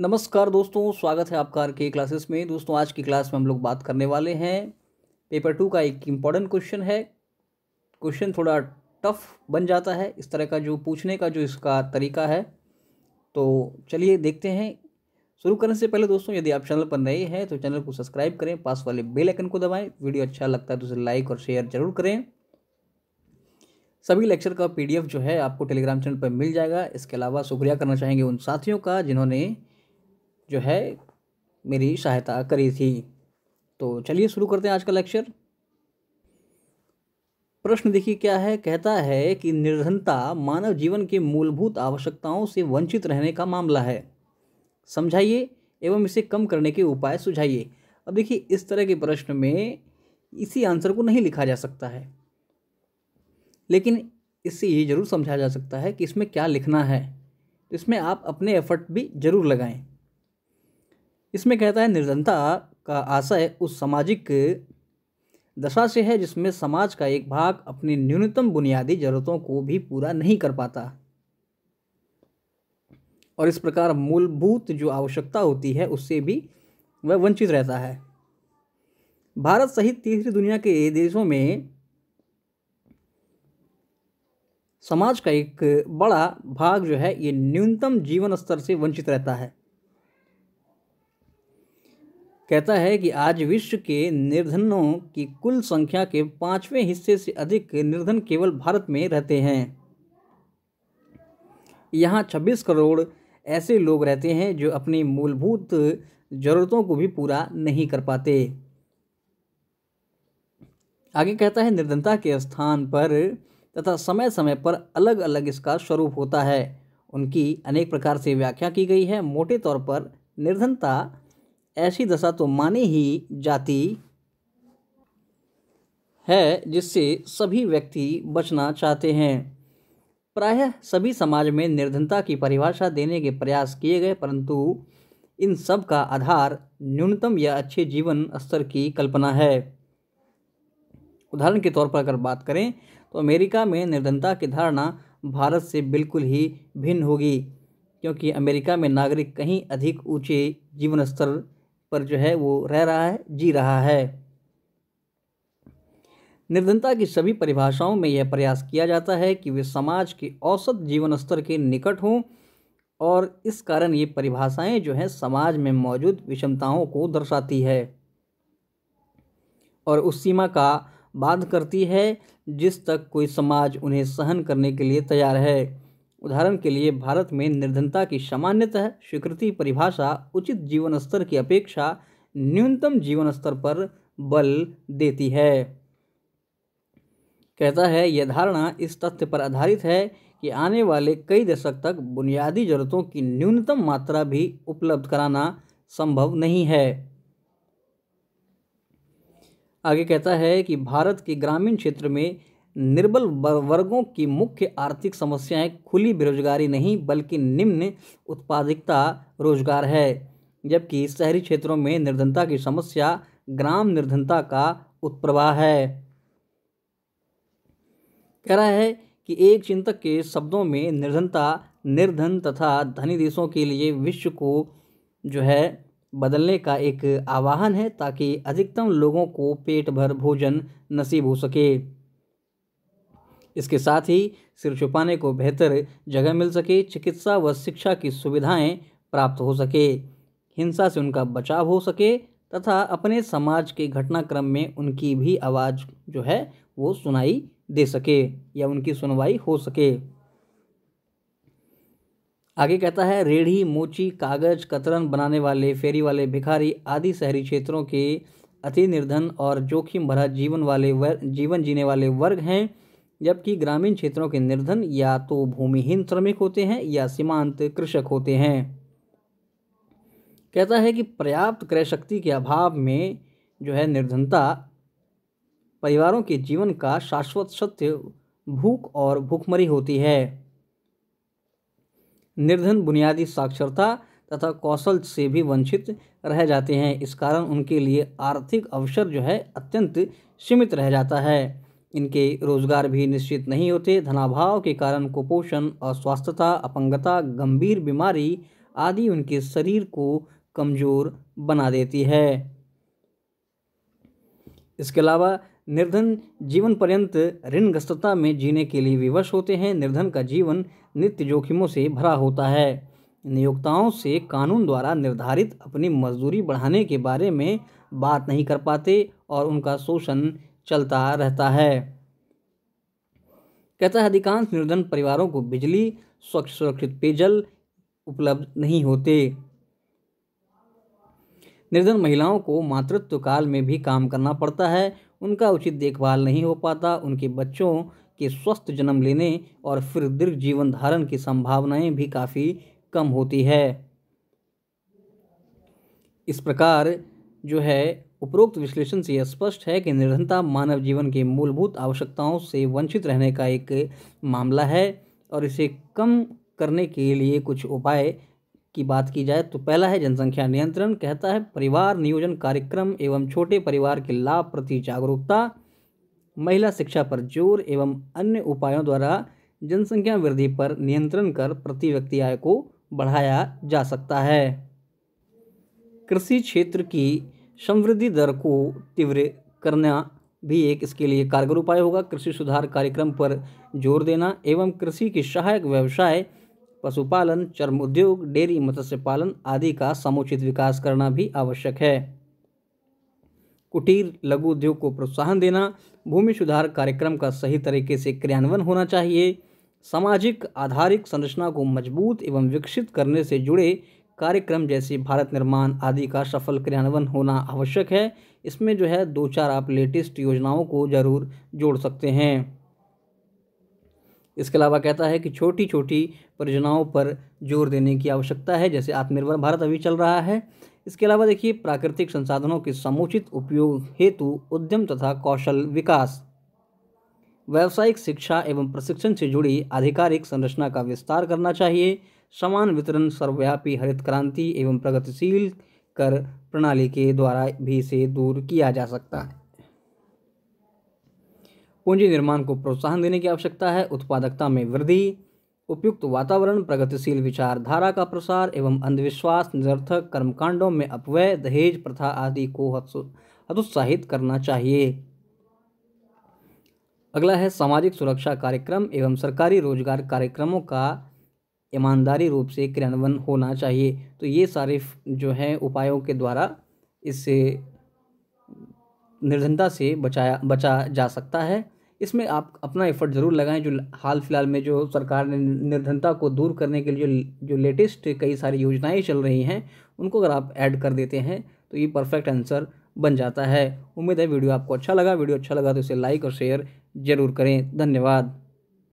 नमस्कार दोस्तों स्वागत है आपका आर के क्लासेस में दोस्तों आज की क्लास में हम लोग बात करने वाले हैं पेपर टू का एक इम्पॉर्टेंट क्वेश्चन है क्वेश्चन थोड़ा टफ बन जाता है इस तरह का जो पूछने का जो इसका तरीका है तो चलिए देखते हैं शुरू करने से पहले दोस्तों यदि आप चैनल पर नए हैं तो चैनल को सब्सक्राइब करें पास वाले बेल आइकन को दबाएं वीडियो अच्छा लगता है तो उसे लाइक और शेयर जरूर करें सभी लेक्चर का पीडीएफ जो है आपको टेलीग्राम चैनल पर मिल जाएगा इसके अलावा शुक्रिया करना चाहेंगे उन साथियों का जिन्होंने जो है मेरी सहायता करी थी तो चलिए शुरू करते हैं आज का लेक्चर प्रश्न देखिए क्या है कहता है कि निर्धनता मानव जीवन के मूलभूत आवश्यकताओं से वंचित रहने का मामला है समझाइए एवं इसे कम करने के उपाय सुझाइए अब देखिए इस तरह के प्रश्न में इसी आंसर को नहीं लिखा जा सकता है लेकिन इससे ये ज़रूर समझा जा सकता है कि इसमें क्या लिखना है तो इसमें आप अपने एफर्ट भी ज़रूर लगाएं इसमें कहता है निर्धनता का आशय उस सामाजिक दशा से है जिसमें समाज का एक भाग अपनी न्यूनतम बुनियादी जरूरतों को भी पूरा नहीं कर पाता और इस प्रकार मूलभूत जो आवश्यकता होती है उससे भी वह वंचित रहता है भारत सहित तीसरी दुनिया के देशों में समाज का एक बड़ा भाग जो है ये न्यूनतम जीवन स्तर से वंचित रहता है कहता है कि आज विश्व के निर्धनों की कुल संख्या के पाँचवें हिस्से से अधिक निर्धन केवल भारत में रहते हैं यहाँ छब्बीस करोड़ ऐसे लोग रहते हैं जो अपनी मूलभूत जरूरतों को भी पूरा नहीं कर पाते आगे कहता है निर्धनता के स्थान पर तथा समय समय पर अलग अलग इसका स्वरूप होता है उनकी अनेक प्रकार से व्याख्या की गई है मोटे तौर पर निर्धनता ऐसी दशा तो मानी ही जाती है जिससे सभी व्यक्ति बचना चाहते हैं प्रायः सभी समाज में निर्धनता की परिभाषा देने के प्रयास किए गए परंतु इन सब का आधार न्यूनतम या अच्छे जीवन स्तर की कल्पना है उदाहरण के तौर पर अगर बात करें तो अमेरिका में निर्धनता की धारणा भारत से बिल्कुल ही भिन्न होगी क्योंकि अमेरिका में नागरिक कहीं अधिक ऊंचे जीवन स्तर पर जो है वो रह रहा है जी रहा है निर्धनता की सभी परिभाषाओं में यह प्रयास किया जाता है कि वे समाज के औसत जीवन स्तर के निकट हों और इस कारण ये परिभाषाएं जो हैं समाज में मौजूद विषमताओं को दर्शाती है और उस सीमा का बाध करती है जिस तक कोई समाज उन्हें सहन करने के लिए तैयार है उदाहरण के लिए भारत में निर्धनता की सामान्यतः स्वीकृति परिभाषा उचित जीवन स्तर की अपेक्षा न्यूनतम जीवन स्तर पर बल देती है कहता है यह धारणा इस तथ्य पर आधारित है कि आने वाले कई दशक तक बुनियादी जरूरतों की न्यूनतम मात्रा भी उपलब्ध कराना संभव नहीं है आगे कहता है कि भारत के ग्रामीण क्षेत्र में निर्बल वर्गों की मुख्य आर्थिक समस्याएं खुली बेरोजगारी नहीं बल्कि निम्न उत्पादकता रोजगार है जबकि शहरी क्षेत्रों में निर्धनता की समस्या ग्राम निर्धनता का उत्प्रवाह है कह रहा है कि एक चिंतक के शब्दों में निर्धनता निर्धन तथा धनी देशों के लिए विश्व को जो है बदलने का एक आवाहन है ताकि अधिकतम लोगों को पेट भर भोजन नसीब हो सके इसके साथ ही सिर छुपाने को बेहतर जगह मिल सके चिकित्सा व शिक्षा की सुविधाएं प्राप्त हो सके हिंसा से उनका बचाव हो सके तथा अपने समाज के घटनाक्रम में उनकी भी आवाज़ जो है वो सुनाई दे सके या उनकी सुनवाई हो सके आगे कहता है रेढ़ी मोची कागज कतरन बनाने वाले फेरी वाले भिखारी आदि शहरी क्षेत्रों के अति निर्धन और जोखिम भरा जीवन वाले वर, जीवन जीने वाले वर्ग हैं जबकि ग्रामीण क्षेत्रों के निर्धन या तो भूमिहीन श्रमिक होते हैं या सीमांत कृषक होते हैं कहता है कि पर्याप्त क्रय शक्ति के अभाव में जो है निर्धनता परिवारों के जीवन का शाश्वत सत्य भूख और भूखमरी होती है निर्धन बुनियादी साक्षरता तथा कौशल से भी वंचित रह जाते हैं इस कारण उनके लिए आर्थिक अवसर जो है अत्यंत सीमित रह जाता है इनके रोजगार भी निश्चित नहीं होते धनाभाव के कारण कुपोषण अस्वास्थता अपंगता गंभीर बीमारी आदि उनके शरीर को कमज़ोर बना देती है इसके अलावा निर्धन जीवन पर्यंत ऋणग्रस्तता में जीने के लिए विवश होते हैं निर्धन का जीवन नित्य जोखिमों से भरा होता है नियोक्ताओं से कानून द्वारा निर्धारित अपनी मजदूरी बढ़ाने के बारे में बात नहीं कर पाते और उनका शोषण चलता रहता है कहता है अधिकांश निर्धन परिवारों को बिजली स्वच्छ सुरक्षित पेयजल उपलब्ध नहीं होते निर्धन महिलाओं को मातृत्व काल में भी काम करना पड़ता है उनका उचित देखभाल नहीं हो पाता उनके बच्चों के स्वस्थ जन्म लेने और फिर दीर्घ जीवन धारण की संभावनाएं भी काफ़ी कम होती है इस प्रकार जो है उपरोक्त विश्लेषण से यह स्पष्ट है कि निर्धनता मानव जीवन के मूलभूत आवश्यकताओं से वंचित रहने का एक मामला है और इसे कम करने के लिए कुछ उपाय की बात की जाए तो पहला है जनसंख्या नियंत्रण कहता है परिवार नियोजन कार्यक्रम एवं छोटे परिवार के लाभ प्रति जागरूकता महिला शिक्षा पर जोर एवं अन्य उपायों द्वारा जनसंख्या वृद्धि पर नियंत्रण कर प्रति व्यक्ति आय को बढ़ाया जा सकता है कृषि क्षेत्र की समृद्धि दर को तीव्र करना भी एक इसके लिए कारगर उपाय होगा कृषि सुधार कार्यक्रम पर जोर देना एवं कृषि की सहायक व्यवसाय पशुपालन चर्म उद्योग डेयरी मत्स्य पालन आदि का समुचित विकास करना भी आवश्यक है कुटीर लघु उद्योग को प्रोत्साहन देना भूमि सुधार कार्यक्रम का सही तरीके से क्रियान्वयन होना चाहिए सामाजिक आधारित संरचना को मजबूत एवं विकसित करने से जुड़े कार्यक्रम जैसे भारत निर्माण आदि का सफल क्रियान्वयन होना आवश्यक है इसमें जो है दो चार आप लेटेस्ट योजनाओं को जरूर जोड़ सकते हैं इसके अलावा कहता है कि छोटी छोटी परियोजनाओं पर जोर देने की आवश्यकता है जैसे आत्मनिर्भर भारत अभी चल रहा है इसके अलावा देखिए प्राकृतिक संसाधनों के समुचित उपयोग हेतु उद्यम तथा कौशल विकास व्यावसायिक शिक्षा एवं प्रशिक्षण से जुड़ी आधिकारिक संरचना का विस्तार करना चाहिए समान वितरण सर्वव्यापी हरित क्रांति एवं प्रगतिशील कर प्रणाली के द्वारा भी से दूर किया जा सकता है पूंजी निर्माण को प्रोत्साहन देने की आवश्यकता है उत्पादकता में वृद्धि उपयुक्त वातावरण प्रगतिशील विचारधारा का प्रसार एवं अंधविश्वास निरर्थक कर्मकांडों में अपव्यय दहेज प्रथा आदि को हतोत्साहित करना चाहिए अगला है सामाजिक सुरक्षा कार्यक्रम एवं सरकारी रोजगार कार्यक्रमों का ईमानदारी रूप से क्रियान्वयन होना चाहिए तो ये सारे जो हैं उपायों के द्वारा इससे निर्धनता से बचाया बचा जा सकता है इसमें आप अपना एफर्ट ज़रूर लगाएं जो हाल फिलहाल में जो सरकार ने निर्धनता को दूर करने के लिए जो लेटेस्ट कई सारी योजनाएं चल रही हैं उनको अगर आप ऐड कर देते हैं तो ये परफेक्ट आंसर बन जाता है उम्मीद है वीडियो आपको अच्छा लगा वीडियो अच्छा लगा तो इसे लाइक और शेयर ज़रूर करें धन्यवाद